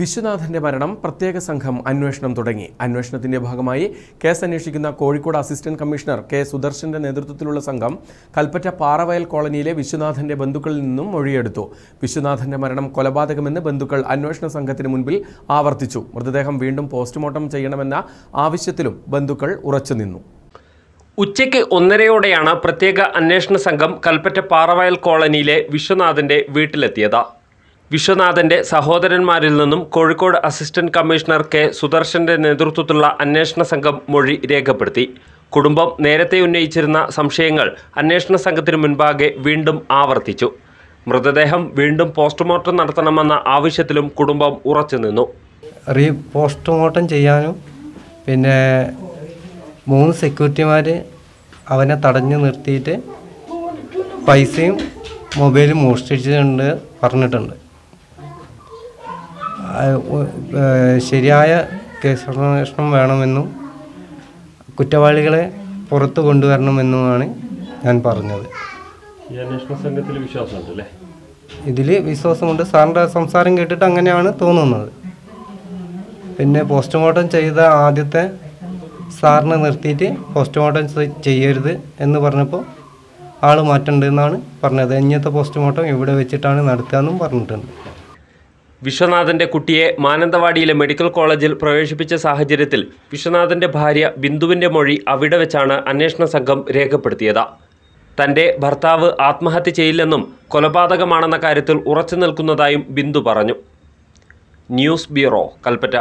വിശ്വനാഥന്റെ മരണം പ്രത്യേക സംഘം അന്വേഷണം തുടങ്ങി അന്വേഷണത്തിന്റെ ഭാഗമായി കേസ് അന്വേഷിക്കുന്ന കോഴിക്കോട് അസിസ്റ്റന്റ് കമ്മീഷണർ കെ സുദർശന്റെ നേതൃത്വത്തിലുള്ള സംഘം കൽപ്പറ്റ പാറവയൽ കോളനിയിലെ വിശ്വനാഥന്റെ ബന്ധുക്കളിൽ നിന്നും മൊഴിയെടുത്തു വിശ്വനാഥന്റെ മരണം കൊലപാതകമെന്ന് ബന്ധുക്കൾ അന്വേഷണ സംഘത്തിന് മുൻപിൽ ആവർത്തിച്ചു മൃതദേഹം വീണ്ടും പോസ്റ്റ്മോർട്ടം ചെയ്യണമെന്ന ആവശ്യത്തിലും ബന്ധുക്കൾ ഉറച്ചുനിന്നു ഉച്ചയ്ക്ക് ഒന്നരയോടെയാണ് പ്രത്യേക അന്വേഷണ സംഘം കൽപ്പറ്റ പാറവയൽ കോളനിയിലെ വിശ്വനാഥന്റെ വീട്ടിലെത്തിയത് വിശ്വനാഥന്റെ സഹോദരന്മാരിൽ നിന്നും കോഴിക്കോട് അസിസ്റ്റന്റ് കമ്മീഷണർ കെ സുദർശന്റെ നേതൃത്വത്തിലുള്ള അന്വേഷണ സംഘം മൊഴി രേഖപ്പെടുത്തി കുടുംബം നേരത്തെ ഉന്നയിച്ചിരുന്ന സംശയങ്ങൾ അന്വേഷണ സംഘത്തിന് മുൻപാകെ വീണ്ടും ആവർത്തിച്ചു മൃതദേഹം വീണ്ടും പോസ്റ്റ്മോർട്ടം നടത്തണമെന്ന ആവശ്യത്തിലും കുടുംബം ഉറച്ചുനിന്നു റീ പോസ്റ്റ്മോർട്ടം ചെയ്യാനും പിന്നെ മൂന്ന് സെക്യൂരിറ്റിമാർ അവനെ തടഞ്ഞു നിർത്തിയിട്ട് പൈസയും മൊബൈലും മോഷ്ടിച്ചിട്ടുണ്ട് പറഞ്ഞിട്ടുണ്ട് ശരിയായ കേസന്വേഷണം വേണമെന്നും കുറ്റവാളികളെ പുറത്തു കൊണ്ടുവരണമെന്നുമാണ് ഞാൻ പറഞ്ഞത് ഇതിൽ വിശ്വാസമുണ്ട് സാറിൻ്റെ സംസാരം കേട്ടിട്ട് അങ്ങനെയാണ് തോന്നുന്നത് പിന്നെ പോസ്റ്റ്മോർട്ടം ചെയ്ത ആദ്യത്തെ സാറിനെ നിർത്തിയിട്ട് പോസ്റ്റ്മോർട്ടം ചെയ്യരുത് എന്ന് പറഞ്ഞപ്പോൾ ആൾ മാറ്റണ്ടെന്നാണ് പറഞ്ഞത് ഇങ്ങനത്തെ പോസ്റ്റ്മോർട്ടം ഇവിടെ വെച്ചിട്ടാണ് നടത്തുക എന്നും പറഞ്ഞിട്ടുണ്ട് വിശ്വനാഥന്റെ കുട്ടിയെ മാനന്തവാടിയിലെ മെഡിക്കൽ കോളേജിൽ പ്രവേശിപ്പിച്ച സാഹചര്യത്തിൽ വിശ്വനാഥന്റെ ഭാര്യ ബിന്ദുവിന്റെ മൊഴി അവിടെ വെച്ചാണ് അന്വേഷണ സംഘം രേഖപ്പെടുത്തിയത് തന്റെ ഭർത്താവ് ആത്മഹത്യ ചെയ്യില്ലെന്നും കൊലപാതകമാണെന്ന കാര്യത്തിൽ ഉറച്ചു നിൽക്കുന്നതായും ബിന്ദു പറഞ്ഞു ന്യൂസ് ബ്യൂറോ കൽപ്പറ്റ